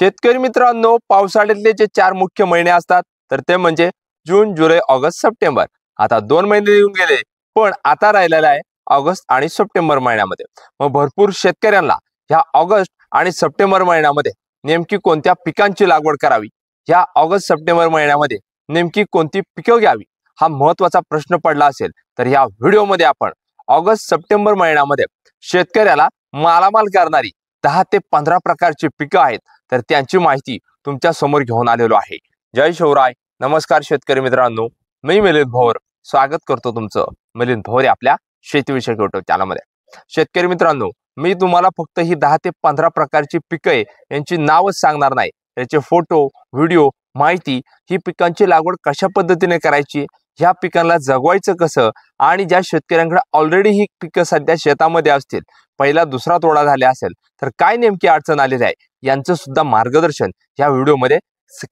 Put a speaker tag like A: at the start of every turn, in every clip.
A: शेतकरी मित्रांनो पावसाळ्यातले जे चार मुख्य महिने असतात तर ते म्हणजे जून जुलै ऑगस्ट सप्टेंबर आता दोन महिने येऊन गेले पण आता राहिलेला आहे ऑगस्ट आणि सप्टेंबर महिन्यामध्ये मग भरपूर शेतकऱ्यांना ह्या ऑगस्ट आणि सप्टेंबर महिन्यामध्ये नेमकी कोणत्या पिकांची लागवड करावी ह्या ऑगस्ट सप्टेंबर महिन्यामध्ये नेमकी कोणती पिकं घ्यावी हा महत्वाचा प्रश्न पडला असेल तर या व्हिडिओमध्ये आपण ऑगस्ट सप्टेंबर महिन्यामध्ये शेतकऱ्याला मालामाल करणारी दहा ते पंधरा प्रकारची पिकं आहेत तर त्यांची माहिती तुमच्या समोर घेऊन आलेलो आहे जय शिवराय नमस्कार शेतकरी मित्रांनो मी मिलिंद भोवर स्वागत करतो तुमचं मिलिंद भोवर आपल्या शेतीविषयक युट्यूब चॅनलमध्ये शेतकरी मित्रांनो मी तुम्हाला फक्त ही दहा ते पंधरा प्रकारची पिकं यांची नावच सांगणार नाही याचे फोटो व्हिडिओ माहिती ही पिकांची लागवड कशा पद्धतीने करायची ह्या पिकांना जगवायचं कसं आणि ज्या शेतकऱ्यांकडे ऑलरेडी ही पिकं सध्या शेतामध्ये असतील पहिला दुसरा तोडा झाला असेल तर काय नेमकी अडचण आलेली आहे यांचं सुद्धा मार्गदर्शन या व्हिडिओमध्ये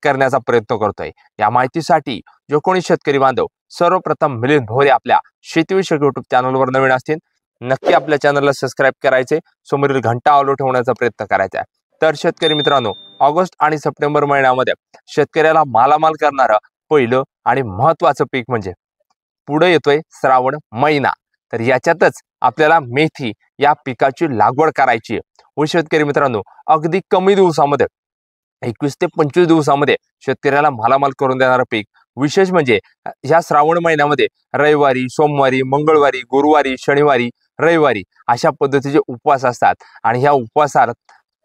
A: करण्याचा प्रयत्न करतोय या माहितीसाठी जो कोणी शेतकरी बांधव सर्वप्रथम मिलिंद भोरे आपल्या शेतीविषयक युट्यूब चॅनलवर नवीन असतील नक्की आपल्या चॅनलला सबस्क्राईब करायचे समोरील घंटा आलो ठेवण्याचा प्रयत्न करायचा आहे तर शेतकरी मित्रांनो ऑगस्ट आणि सप्टेंबर महिन्यामध्ये शेतकऱ्याला मालामाल करणारं पहिलं आणि महत्वाचं पीक म्हणजे पुढे येतोय श्रावण महिना तर याच्यातच आपल्याला मेथी या पिकाची लागवड करायची आहे व शेतकरी मित्रांनो अगदी कमी दिवसामध्ये एकवीस ते पंचवीस दिवसामध्ये शेतकऱ्याला मालामाल करून देणारं पीक विशेष म्हणजे ह्या श्रावण महिन्यामध्ये रविवारी सोमवारी मंगळवारी गुरुवारी शनिवारी रविवारी अशा पद्धतीचे उपवास असतात आणि ह्या उपवासात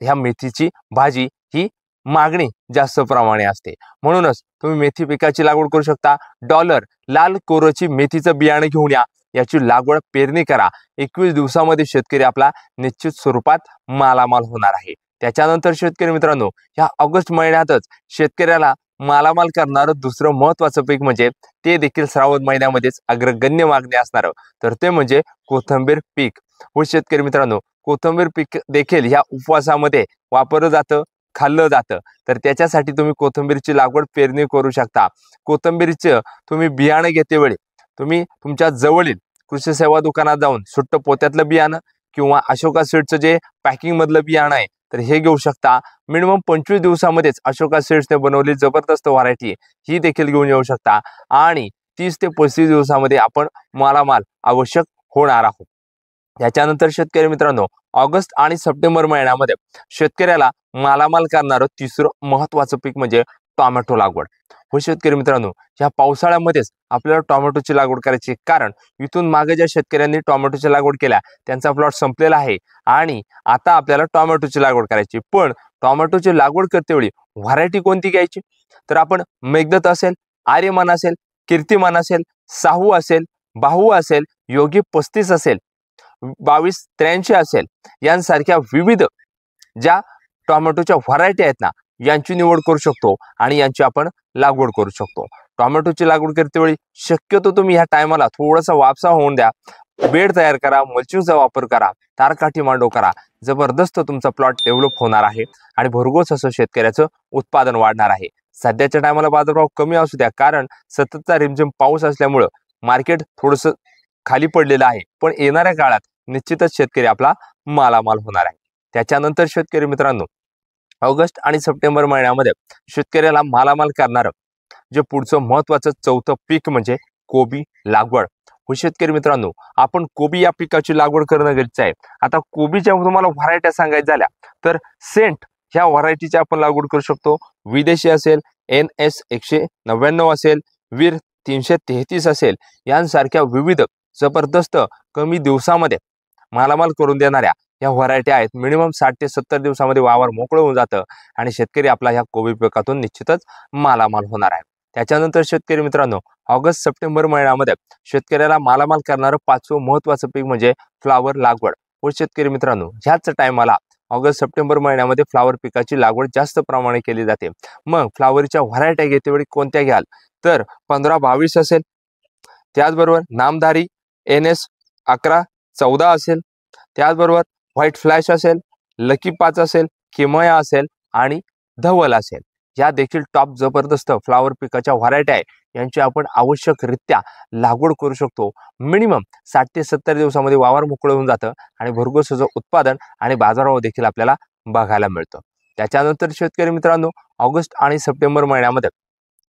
A: ह्या मेथीची भाजी ही मागणी जास्त प्रमाणे असते म्हणूनच तुम्ही मेथी पिकाची लागवड करू शकता डॉलर लाल कोरोची मेथीचं बियाणं घेऊन या याची लागवड पेरणी करा एकवीस दिवसामध्ये शेतकरी आपला निश्चित स्वरूपात मालामाल होणार आहे त्याच्यानंतर शेतकरी मित्रांनो ह्या ऑगस्ट महिन्यातच शेतकऱ्याला मालामाल करणारं दुसरं महत्वाचं पीक म्हणजे ते देखील श्रावण महिन्यामध्येच अग्रगण्य मागणी असणारं तर ते म्हणजे कोथंबीर पीक व शेतकरी मित्रांनो कोथंबीर पीक देखील ह्या उपवासामध्ये वापरलं जातं खाल्लं जातं तर त्याच्यासाठी तुम्ही कोथिंबीरची लागवड पेरणी करू शकता कोथंबीरचं तुम्ही बियाणं घेतेवेळी तुम्ही तुमच्या जवळील कृषी सेवा दुकानात जाऊन सुट्ट पोत्यातलं बियाणं किंवा अशोका सीडचं जे पॅकिंगमधलं बियाणं आहे तर हे घेऊ शकता मिनिमम पंचवीस दिवसामध्येच अशोका सीड्सने बनवली जबरदस्त व्हरायटी ही देखील घेऊन येऊ शकता आणि तीस ते पस्तीस दिवसामध्ये आपण मालामाल आवश्यक होणार आहोत याच्यानंतर शेतकरी मित्रांनो ऑगस्ट आणि सप्टेंबर महिन्यामध्ये शेतकऱ्याला मालामाल करणारं तिसरं महत्वाचं पीक म्हणजे टोमॅटो लागवड हो शेतकरी मित्रांनो ह्या पावसाळ्यामध्येच आपल्याला टोमॅटोची लागवड करायची कारण इथून मागे ज्या शेतकऱ्यांनी टॉमॅटोची लागवड केल्या त्यांचा प्लॉट संपलेला आहे आणि आता आपल्याला टोमॅटोची लागवड करायची पण टॉमॅटोची लागवड करतेवेळी व्हरायटी कोणती घ्यायची तर आपण मेघदत असेल आर्यमान असेल कीर्तिमान असेल साहू असेल बाहू असेल योगी पस्तीस असेल बावीस त्र्याऐंशी असेल यांसारख्या विविध ज्या टोमॅटोच्या व्हरायटी आहेत ना यांची निवड करू शकतो आणि यांची आपण लागवड करू शकतो टॉमॅटोची लागवड करते वेळी शक्यतो तुम्ही ह्या टायमाला थोडासा वापसा होऊन द्या बेड तयार करा मल्चिंगचा वापर करा तारकाठी मांडव करा जबरदस्त तुमचा प्लॉट डेव्हलप होणार आहे आणि भरघोस असं शेतकऱ्याचं उत्पादन वाढणार आहे सध्याच्या टायमाला बाजारभाव कमी असू द्या कारण सततचा रिमझिम पाऊस असल्यामुळं मार्केट थोडंसं खाली पडलेलं आहे पण येणाऱ्या काळात निश्चितच शेतकरी आपला मालामाल होणार आहे त्याच्यानंतर शेतकरी मित्रांनो ऑगस्ट आणि सप्टेंबर महिन्यामध्ये शेतकऱ्याला मालामाल करणारं जे पुढचं महत्वाचं चौथं पीक म्हणजे कोबी लागवड हो शेतकरी मित्रांनो आपण कोबी या पिकाची लागवड करणं गरजेचं आहे आता कोबीच्या तुम्हाला व्हरायट्या सांगायच्या झाल्या तर सेंट ह्या व्हरायटीची आपण लागवड करू शकतो विदेशी असेल एन एस एकशे नव्याण्णव असेल वीर तीनशे तेहतीस असेल यांसारख्या विविध जबरदस्त कमी दिवसामध्ये मालामाल करून देणाऱ्या ह्या व्हरायटी आहेत मिनिमम साठ ते सत्तर दिवसामध्ये वावर मोकळं होऊन जातं आणि शेतकरी आपला ह्या कोबी पिकातून निश्चितच मालामाल होणार आहे त्याच्यानंतर शेतकरी मित्रांनो ऑगस्ट सप्टेंबर महिन्यामध्ये शेतकऱ्याला मालामाल करणारं पाचवं महत्वाचं पीक म्हणजे फ्लावर लागवड व शेतकरी मित्रांनो ह्याच टायमाला ऑगस्ट सप्टेंबर महिन्यामध्ये फ्लावर पिकाची लागवड जास्त प्रमाणे केली जाते मग फ्लावरच्या व्हरायट्या घेतेवेळी कोणत्या घ्याल तर पंधरा बावीस असेल त्याचबरोबर नामधारी एन एस अकरा चौदा असेल त्याचबरोबर व्हाईट फ्लॅश असेल लकी पाच असेल किमया असेल आणि धवल असेल या देखील टॉप जबरदस्त फ्लावर पिकाच्या व्हरायटी आहे यांची आपण रित्या लागवड करू शकतो मिनिमम साठ ते सत्तर दिवसामध्ये वावर मोकळं होऊन जातं आणि भरघोसचं उत्पादन आणि बाजारभाव देखील आपल्याला बघायला मिळतो त्याच्यानंतर शेतकरी मित्रांनो ऑगस्ट आणि सप्टेंबर महिन्यामध्ये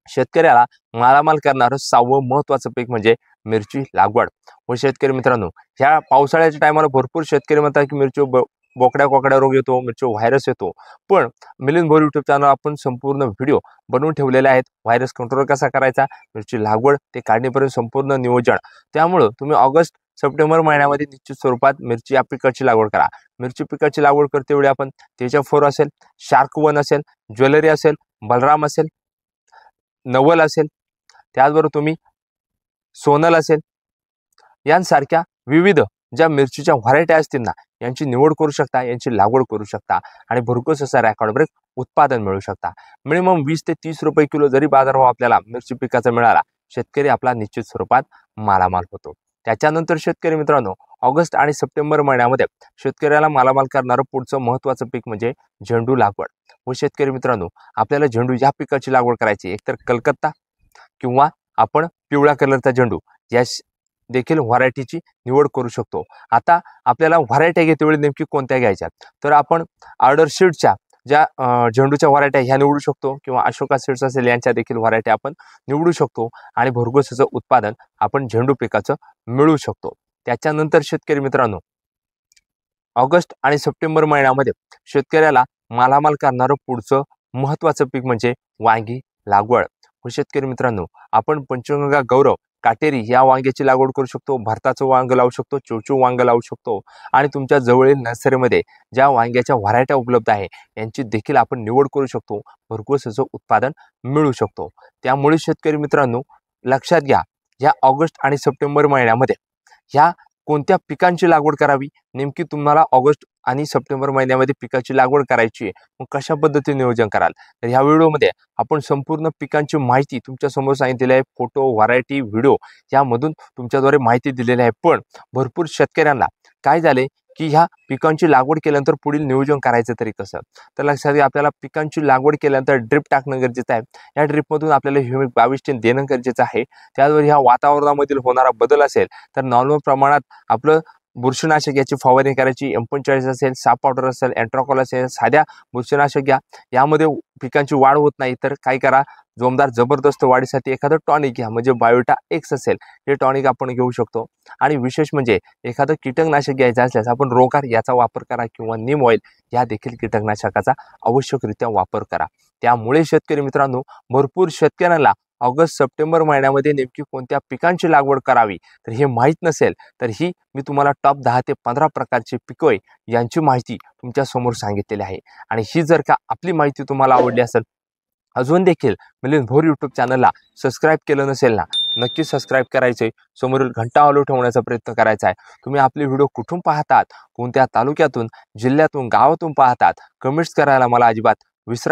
A: शेतकऱ्याला मालामाल करणारं सहावं महत्वाचं पीक म्हणजे मिरची लागवड व हो शेतकरी मित्रांनो ह्या पावसाळ्याच्या टायमाला भरपूर शेतकरी म्हणतात की मिरची बोकड्या कोकड्या रोग येतो मिरची व्हायरस येतो पण मिलिंद भोर युट्यूब चॅनल आपण संपूर्ण व्हिडिओ बनवून ठेवलेले आहेत व्हायरस कंट्रोल कसा करायचा मिरची लागवड ते काढणीपर्यंत संपूर्ण नियोजन त्यामुळं तुम्ही ऑगस्ट सप्टेंबर महिन्यामध्ये निश्चित स्वरूपात मिरची या पिकाची लागवड करा मिरची पिकाची लागवड करते वेळी आपण त्याच्या फोर असेल शार्क वन असेल ज्वेलरी असेल बलराम असेल नवल असेल त्याचबरोबर तुम्ही सोनल असेल यांसारख्या विविध ज्या मिरचीच्या व्हरायटी असतील ना यांची निवड करू शकता यांची लागवड करू शकता आणि भरपूर असा रेकॉर्ड ब्रेक उत्पादन मिळू शकता मिनिमम वीस ते तीस रुपये किलो जरी बाजारभाव आपल्याला मिरची पिकाचा मिळाला शेतकरी आपला निश्चित स्वरूपात मालामाल होतो त्याच्यानंतर शेतकरी मित्रांनो ऑगस्ट आणि सप्टेंबर महिन्यामध्ये शेतकऱ्याला मालामाल करणारं पुढचं महत्त्वाचं पीक म्हणजे झेंडू लागवड व शेतकरी मित्रांनो आपल्याला झेंडू या पिकाची लागवड करायची एकतर कलकत्ता किंवा आपण पिवळ्या कलरचा झेंडू या देखील व्हरायटीची निवड करू शकतो आता आपल्याला व्हरायटी घेते वेळी नेमकी कोणत्या घ्यायच्या तर आपण ऑर्डर शीटच्या ज्या झेंडूच्या व्हरायट्या ह्या निवडू शकतो किंवा अशोका सीड्स असेल यांच्या देखील व्हरायटी आपण निवडू शकतो आणि भरघोसाचं उत्पादन आपण झेंडू पिकाचं मिळू शकतो त्याच्यानंतर शेतकरी मित्रांनो ऑगस्ट आणि सप्टेंबर महिन्यामध्ये शेतकऱ्याला मालामाल करणारं पुढचं महत्त्वाचं पीक म्हणजे वांगी लागवड हो शेतकरी मित्रांनो आपण पंचगंगा गौरव काटेरी या वांग्याची लागवड करू शकतो भारताचं वांग लावू शकतो चोचू वांग लावू शकतो आणि तुमच्या जवळील नर्सरीमध्ये ज्या वांग्याच्या व्हरायट्या उपलब्ध आहे यांची देखील आपण निवड करू शकतो भरपूर त्याचं उत्पादन मिळू शकतो त्यामुळे शेतकरी मित्रांनो लक्षात घ्या या ऑगस्ट आणि सप्टेंबर महिन्यामध्ये ह्या कोणत्या पिकांची लागवड करावी नेमकी तुम्हाला ऑगस्ट आणि सप्टेंबर महिन्यामध्ये पिकाची लागवड करायची आहे मग कशा पद्धतीने नियोजन कराल तर ह्या व्हिडिओमध्ये आपण संपूर्ण पिकांची माहिती तुमच्यासमोर सांगितलेली आहे फोटो व्हरायटी व्हिडिओ यामधून तुमच्याद्वारे माहिती दिलेली आहे पण भरपूर शेतकऱ्यांना काय झाले की ह्या पिकांची लागवड केल्यानंतर पुढील नियोजन करायचं तरी कसं तर लक्षात घ्या आपल्याला पिकांची लागवड केल्यानंतर ड्रिप टाकणं गरजेचं आहे या ड्रिपमधून आपल्याला ह्युमिक बावीस देणं गरजेचं आहे त्याचबरोबर ह्या वातावरणामधील होणारा बदल असेल तर नॉर्मल प्रमाणात आपलं बुरशीनाशक याची फवारणी करायची एम असेल साप पावडर असेल अँट्रॉकॉल असेल साध्या बुरशीनाशक घ्या यामध्ये पिकांची वाढ होत नाही तर काय करा जोमदार जबरदस्त वाढीसाठी एखादं टॉनिक घ्या म्हणजे बायोटा एक्स असेल हे टॉनिक आपण घेऊ शकतो आणि विशेष म्हणजे एखादं कीटकनाशक घ्यायचं असल्यास आपण रोकार याचा वापर करा किंवा निम ऑइल या देखील कीटकनाशकाचा आवश्यकरित्या वापर करा त्यामुळे शेतकरी मित्रांनो भरपूर शेतकऱ्यांना ऑगस्ट सप्टेंबर महिन्यामध्ये नेमकी कोणत्या पिकांची लागवड करावी तर हे माहीत नसेल तर ही मी तुम्हाला टॉप दहा ते पंधरा प्रकारचे पिकोय यांची माहिती तुमच्यासमोर सांगितलेली आहे आणि ही जर का आपली माहिती तुम्हाला आवडली असेल अजून देखील मिलिंद म्हणजे भोर यूट्यूब चॅनलला सबस्क्राईब केलं नसेल ना नक्की सबस्क्राईब करायचे समोरील घंटा आलो ठेवण्याचा प्रयत्न करायचा आहे तुम्ही आपले व्हिडिओ कुठून पाहतात कोणत्या तालुक्यातून जिल्ह्यातून गावातून पाहतात कमेंट्स करायला मला अजिबात विसरा